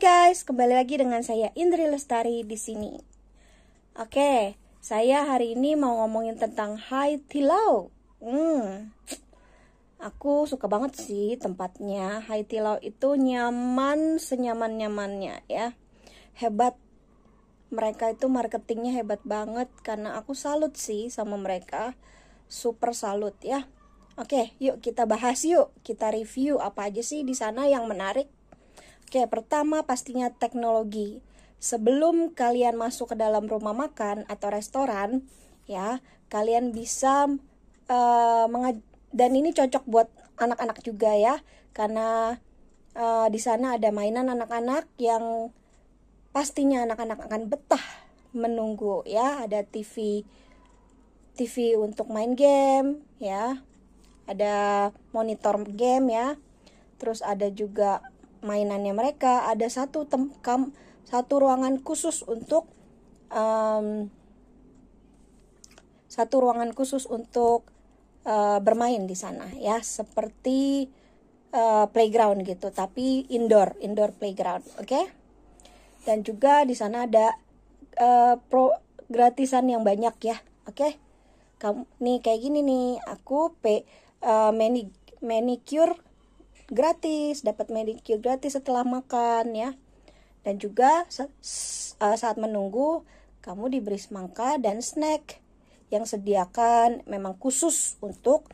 guys, kembali lagi dengan saya Indri Lestari di sini. Oke, saya hari ini mau ngomongin tentang Hai Tilau. Hmm, aku suka banget sih tempatnya. Hai Tilau itu nyaman senyaman nyamannya ya, hebat. Mereka itu marketingnya hebat banget karena aku salut sih sama mereka, super salut ya. Oke, yuk kita bahas yuk, kita review apa aja sih di sana yang menarik Oke, pertama pastinya teknologi. Sebelum kalian masuk ke dalam rumah makan atau restoran, ya, kalian bisa uh, dan ini cocok buat anak-anak juga ya, karena uh, di sana ada mainan anak-anak yang pastinya anak-anak akan betah menunggu ya, ada TV TV untuk main game ya. Ada monitor game ya. Terus ada juga mainannya mereka ada satu tempat satu ruangan khusus untuk um, satu ruangan khusus untuk uh, bermain di sana ya seperti uh, playground gitu tapi indoor indoor playground oke okay? dan juga di sana ada uh, pro gratisan yang banyak ya oke okay? kamu nih kayak gini nih aku p uh, manicure gratis, dapat manicure gratis setelah makan ya. Dan juga eh, saat menunggu kamu diberi semangka dan snack yang sediakan memang khusus untuk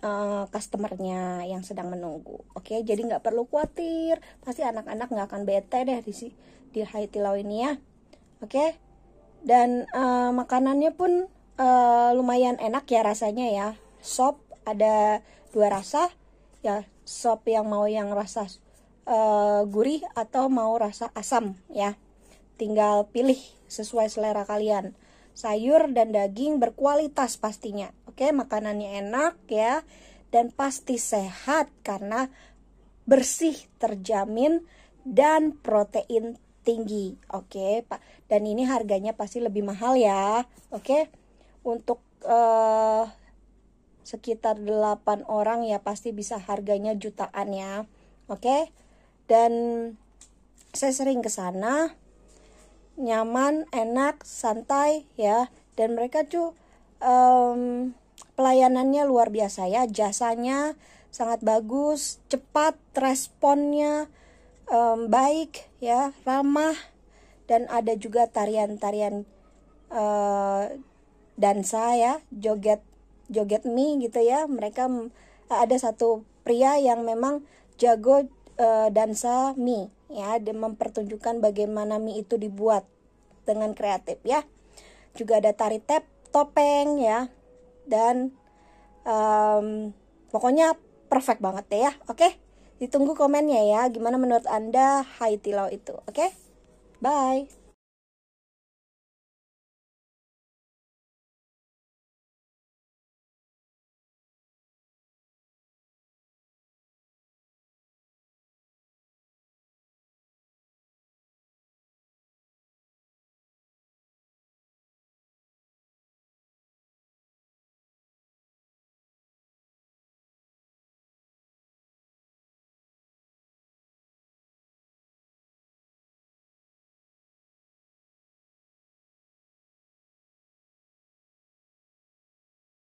uh, customernya yang sedang menunggu. Oke, jadi nggak perlu khawatir, pasti anak-anak nggak akan bete deh di si di law ini ya. Oke, dan uh, makanannya pun uh, lumayan enak ya rasanya ya. Sop ada dua rasa, ya sop yang mau yang rasa uh, gurih atau mau rasa asam ya tinggal pilih sesuai selera kalian sayur dan daging berkualitas pastinya oke makanannya enak ya dan pasti sehat karena bersih terjamin dan protein tinggi oke pak dan ini harganya pasti lebih mahal ya oke untuk uh, sekitar 8 orang ya pasti bisa harganya jutaan ya. Oke. Dan saya sering ke sana. Nyaman, enak, santai ya. Dan mereka tuh um, pelayanannya luar biasa ya. Jasanya sangat bagus, cepat, responnya um, baik ya, ramah dan ada juga tarian-tarian uh, dansa ya, joget joget mie gitu ya mereka ada satu pria yang memang jago uh, dansa mie ya dan mempertunjukkan bagaimana mie itu dibuat dengan kreatif ya juga ada tari tap, topeng ya dan um, pokoknya perfect banget ya oke ditunggu komennya ya gimana menurut anda Tilau itu oke bye